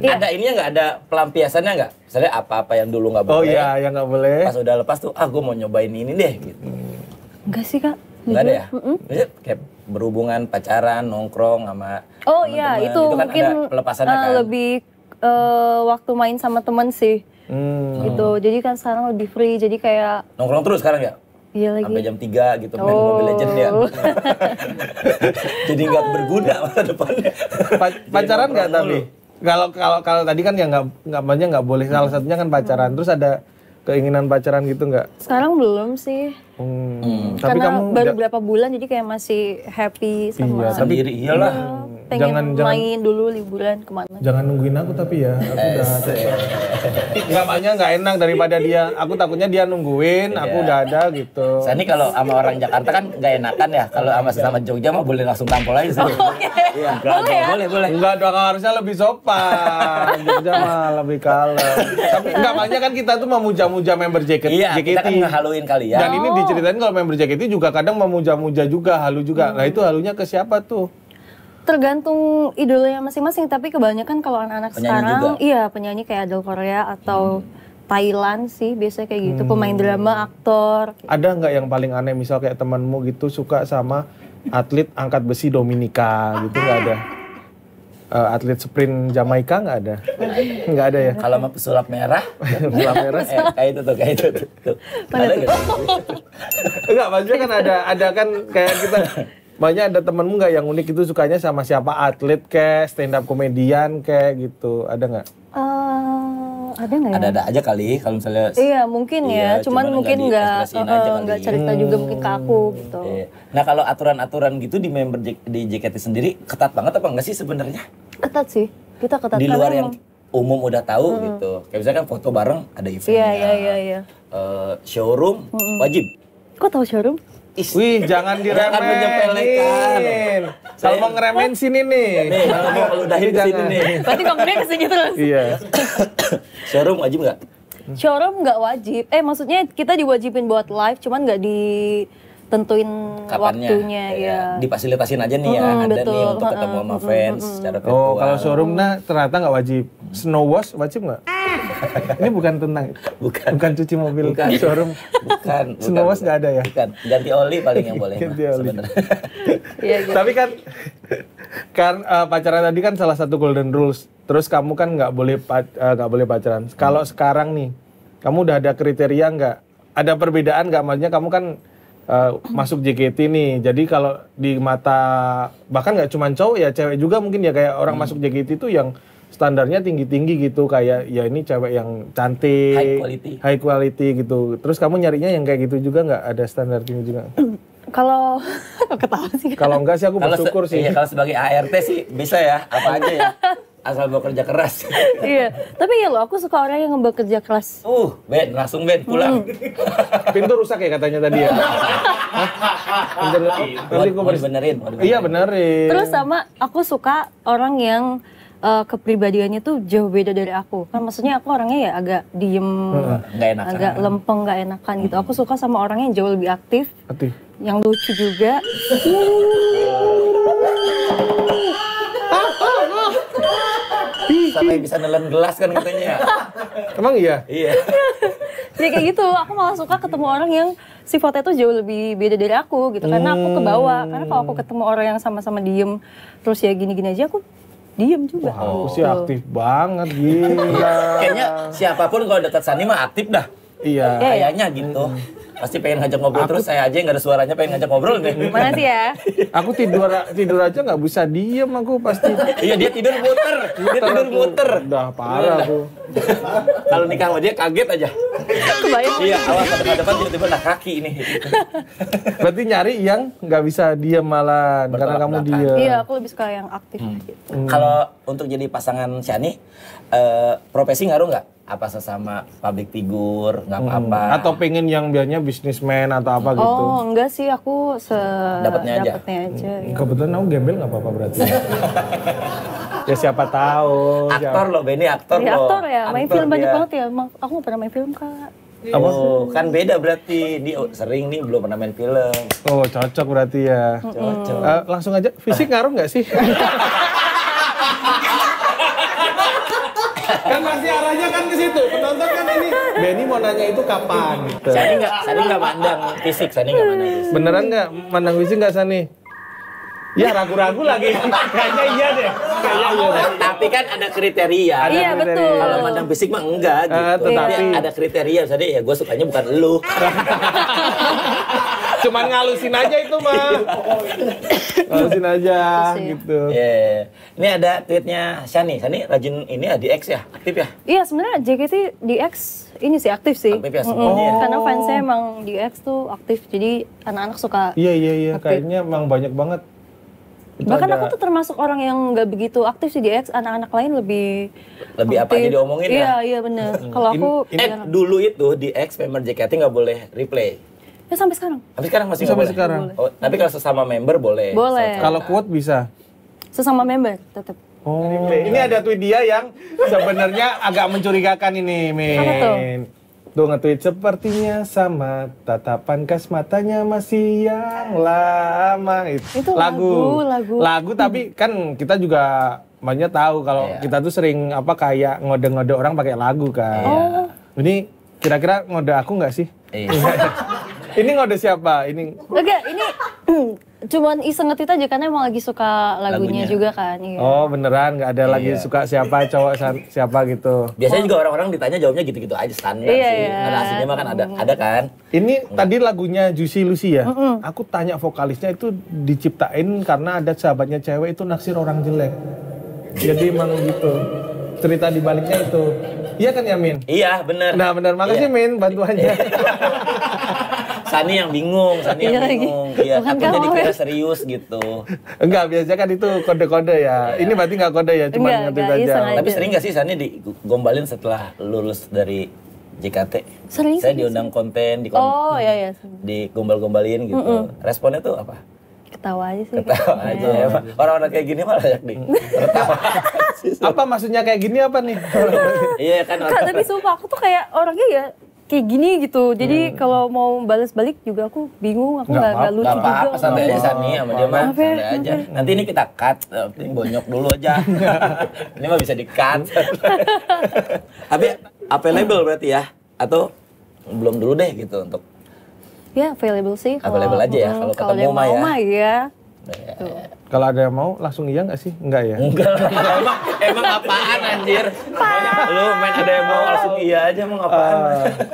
Iya. Ada ininya nggak ada pelampiasannya nggak? Misalnya apa-apa yang dulu nggak oh boleh. Oh iya, yang nggak boleh. Pas udah lepas tuh, ah gue mau nyobain ini deh gitu. Enggak sih kak. Enggak ada ya? Mm -mm. Kayak berhubungan pacaran, nongkrong sama Oh iya, itu, itu kan mungkin ada pelepasannya uh, kan. lebih uh, waktu main sama temen sih. Hmm. Gitu. Jadi kan sekarang lebih free, jadi kayak Nongkrong terus sekarang ya? Iya lagi. Sampai jam 3 gitu oh. main Mobile Legend ya. Jadi nggak berguna masa depannya. Pa pacaran nggak tapi? kalau kalau kalau tadi kan ya nggak nggak banyak nggak boleh salah hmm. satunya kan pacaran terus ada keinginan pacaran gitu nggak? Sekarang belum sih. Hmm. Hmm. Tapi Karena kamu baru berapa bulan jadi kayak masih happy sama. Iya, tapi, sendiri iyalah. hmm pengen jangan, main jangan, dulu liburan kemana jangan nungguin aku tapi ya aku udah eh, nggak banyak nggak enak daripada dia aku takutnya dia nungguin aku iya. udah ada gitu Sani kalau sama orang Jakarta kan nggak enakan ya kalau sama sesama Jogja mah boleh langsung tampol aja sih oh, iya. boleh, ya? boleh boleh enggak dong harusnya lebih sopan Jogja mah lebih kalem tapi nggak banyak kan kita tuh memuja-muja member JKT iya, kita kan ngehaluin kali ya dan ini diceritain kalau member JKT juga kadang memuja-muja juga halu juga nah itu halunya ke siapa tuh tergantung idolanya masing-masing tapi kebanyakan kalau anak-anak sekarang juga. iya penyanyi kayak idol Korea atau hmm. Thailand sih biasanya kayak gitu hmm. pemain drama aktor ada nggak yang paling aneh misal kayak temanmu gitu suka sama atlet angkat besi Dominika gitu nggak ada uh, atlet sprint Jamaika nggak ada nggak ada ya kalau mah pesulap merah pesulap merah eh, kayak itu tuh kayak itu tuh, tuh. enggak maksudnya kan ada ada kan kayak kita banyak ada temenmu nggak yang unik itu sukanya sama siapa atlet kayak stand up komedian kayak gitu ada nggak? Uh, ada nggak? Ya? Ada ada aja kali kalau misalnya. Iya mungkin ya. iya, ya, cuman, cuman mungkin nggak nggak uh, cerita hmm. juga mungkin ke aku hmm. gitu. Iya. Nah kalau aturan-aturan gitu di member di JKT sendiri ketat banget apa enggak sih sebenarnya? Ketat sih, kita ketat. Di luar yang umum udah tahu hmm. gitu. Kayak misalkan foto bareng ada iya, eventnya. Iya, iya, iya, iya. Uh, showroom hmm. wajib. Kok tahu showroom? Is. Wih, jangan diremehin. Jangan menyepelekan. Kalau mau ngeremehin sini nih. Nih, kalau mau di sini nih. Berarti komplainnya ke sini terus. Iya. Showroom wajib nggak? Showroom nggak wajib. Eh, maksudnya kita diwajibin buat live, cuman nggak ditentuin tentuin Kapannya, waktunya ya. ya. Dipasilitasin aja nih ya, hmm, ada betul. nih untuk ketemu sama fans hmm, secara oh, virtual. Oh, kalau showroom nah ternyata nggak wajib. Snow wash wajib nggak? Eh. Ini bukan tentang bukan bukan cuci mobil bukan, showroom. Bukan. snowas nggak ada ya? Bukan. Ganti oli paling yang boleh. Ganti mah, oli. ya, gitu. Tapi kan kan uh, pacaran tadi kan salah satu golden rules. Terus kamu kan nggak boleh eh, nggak uh, boleh pacaran. Hmm. Kalau hmm. sekarang nih, kamu udah ada kriteria nggak? Ada perbedaan nggak? Maksudnya kamu kan Uh, masuk JKT nih. Jadi kalau di mata bahkan nggak cuma cowok ya cewek juga mungkin ya kayak orang hmm. masuk JKT itu yang standarnya tinggi-tinggi gitu kayak ya ini cewek yang cantik high quality high quality gitu terus kamu nyarinya yang kayak gitu juga nggak ada standar tinggi juga kalau ketawa sih kalau enggak sih aku kalo bersyukur sih iya, kalau sebagai ART sih bisa ya apa aja ya asal bawa kerja keras iya tapi ya lo aku suka orang yang bekerja keras uh Ben langsung Ben pulang hmm. pintu rusak ya katanya tadi ya pintu, nanti gue iya benerin terus sama aku suka orang yang uh, kepribadiannya tuh jauh beda dari aku. Kan maksudnya aku orangnya ya agak diem, hmm, agak lempeng, gak enakan gitu. Aku suka sama orang yang jauh lebih aktif, aktif. yang lucu juga. Sampai bisa nelen gelas kan katanya. Ya? Emang iya? Iya. ya kayak gitu, aku malah suka ketemu orang yang sifatnya tuh jauh lebih beda dari aku gitu. Karena aku ke bawah, karena kalau aku hmm. ketemu orang yang sama-sama diem, terus ya gini-gini aja aku diem juga. Wah, aku sih aktif banget gitu Kayaknya siapapun kalau dekat Sani mah aktif dah. Iya. iya, iya. Kayaknya gitu. Hmm. Pasti pengen ngajak ngobrol aku, terus saya aja yang nggak ada suaranya pengen ngajak ngobrol deh. Mana sih ya? aku tidur tidur aja nggak bisa diem aku pasti. iya dia tidur muter. Dia tidur muter. Udah parah aku. Kalau nikah sama dia kaget aja. Kebayang. Iya, awal ke depan tiba-tiba nah kaki ini. Berarti nyari yang nggak bisa diem malah karena kamu dia. Iya, aku lebih suka yang aktif hmm. gitu. Hmm. Kalau untuk jadi pasangan Shani, eh, profesi ngaruh nggak? apa sesama public figure nggak hmm. apa-apa atau pengen yang biasanya bisnismen atau apa gitu oh enggak sih aku se dapatnya aja, dapetnya aja hmm. ya. kebetulan aku gembel nggak apa-apa berarti ya siapa tahu aktor loh Benny aktor ya, aktor ya main aktor film dia. banyak banget ya aku nggak pernah main film kak apa? Oh, kan beda berarti. Di oh, sering nih belum pernah main film. Oh, cocok berarti ya. Cocok. Uh, langsung aja, fisik ngaruh nggak sih? masalahnya kan ke situ. Penonton kan ini Benny mau nanya itu kapan gitu. Sani enggak Sani enggak mandang fisik, Sani enggak mandang fisik. Beneran enggak mandang fisik nggak Sani? Ya ragu-ragu lagi. Iya Kayaknya iya deh. Tapi kan ada kriteria. Ada iya kriteria. betul. Kalau mandang fisik mah enggak ah, gitu. Uh, tetapi ada kriteria. Misalnya ya gue sukanya bukan lu. Cuman ngalusin aja itu mah. ngalusin aja gitu. Yeah. Iya, iya. Ini ada tweetnya Shani. Shani rajin ini ya di X ya, aktif ya? Iya, sebenarnya JKT di X ini sih aktif sih. Aktif ya Mm -hmm. oh. Karena fansnya emang di X tuh aktif. Jadi anak-anak suka Iya, iya, iya. Kayaknya emang banyak banget itu bahkan ada... aku tuh termasuk orang yang nggak begitu aktif sih di X anak-anak lain lebih lebih aktif. apa aja diomongin ya iya iya bener kalau aku eh, dulu itu di X member JKT nggak boleh replay Ya sampai sekarang. Sampai sekarang masih sampai boleh. sekarang. Boleh. Oh, tapi kalau sesama member boleh. Boleh. Kalau kuat bisa. Sesama member tetap. Oh. Ini ada tweet dia yang sebenarnya agak mencurigakan ini, Min. tuh? nge-tweet sepertinya sama tatapan kas matanya masih yang lama itu, itu lagu. lagu lagu tapi kan kita juga banyak tahu kalau yeah. kita tuh sering apa kayak ngode-ngode orang pakai lagu kan. Oh. Ini kira-kira ngode aku nggak sih? Iya. ini ngode siapa? Ini Enggak, ini cuman iseng ngetit aja karena emang lagi suka lagunya, lagunya. juga kan. Iya. Oh beneran nggak ada iya. lagi suka siapa cowok siapa gitu. Biasanya juga orang-orang ditanya jawabnya gitu-gitu aja standar iya, sih. Iya. Ada aslinya mah kan ada ada kan. Ini Enggak. tadi lagunya Juicy Lucy ya. Mm -mm. Aku tanya vokalisnya itu diciptain karena ada sahabatnya cewek itu naksir orang jelek. Jadi emang gitu cerita di baliknya itu. Iya kan Yamin? Iya bener. Nah bener makasih iya. Min bantuannya. Sani yang bingung, Sani yang iya bingung. Iya, aku jadi ya. kira serius gitu. Enggak, biasanya kan itu kode-kode ya. Iya. Ini berarti enggak kode ya, cuma ngerti aja. Iya, tapi sering nggak sih Sani digombalin setelah lulus dari JKT? Sering. Saya diundang konten, di kon oh, iya, iya. digombal-gombalin gitu. Mm -mm. Responnya tuh apa? ketawa aja sih. Ketawa aja ya, Orang-orang kayak gini malah banyak nih. apa maksudnya kayak gini apa nih? iya kan. Kak, tapi sumpah aku tuh kayak orangnya ya kayak gini gitu. Jadi hmm. kalau mau balas balik juga aku bingung, aku nggak nggak lucu gak juga. Apa santai aja Sani sama dia mah, ya, santai aja. Ya. Nanti ini kita cut, eh, ini bonyok dulu aja. ini mah bisa di cut. Tapi available berarti ya? Atau belum dulu deh gitu untuk Ya, available sih. Available aja ya, kalau ketemu mah ya. Kalau ya. Iya. Kalau ada yang mau langsung iya nggak sih? Enggak ya? Enggak. emang, emang apaan anjir? Lu main ada yang mau langsung iya aja mau ngapain? Uh, ah.